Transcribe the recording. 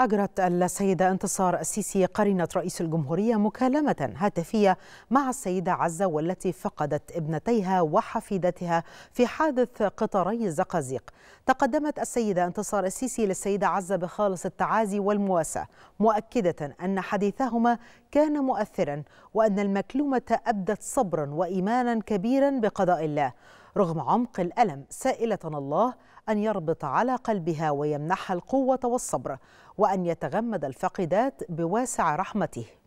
أجرت السيدة انتصار السيسي قرينة رئيس الجمهورية مكالمة هاتفية مع السيدة عزة والتي فقدت ابنتيها وحفيدتها في حادث قطاري الزقازيق تقدمت السيدة انتصار السيسي للسيدة عزة بخالص التعازي والمواساة مؤكدة أن حديثهما كان مؤثرا وأن المكلومة أبدت صبرا وإيمانا كبيرا بقضاء الله رغم عمق الألم سائلة الله أن يربط على قلبها ويمنحها القوة والصبر وأن يتغمد الفاقدات بواسع رحمته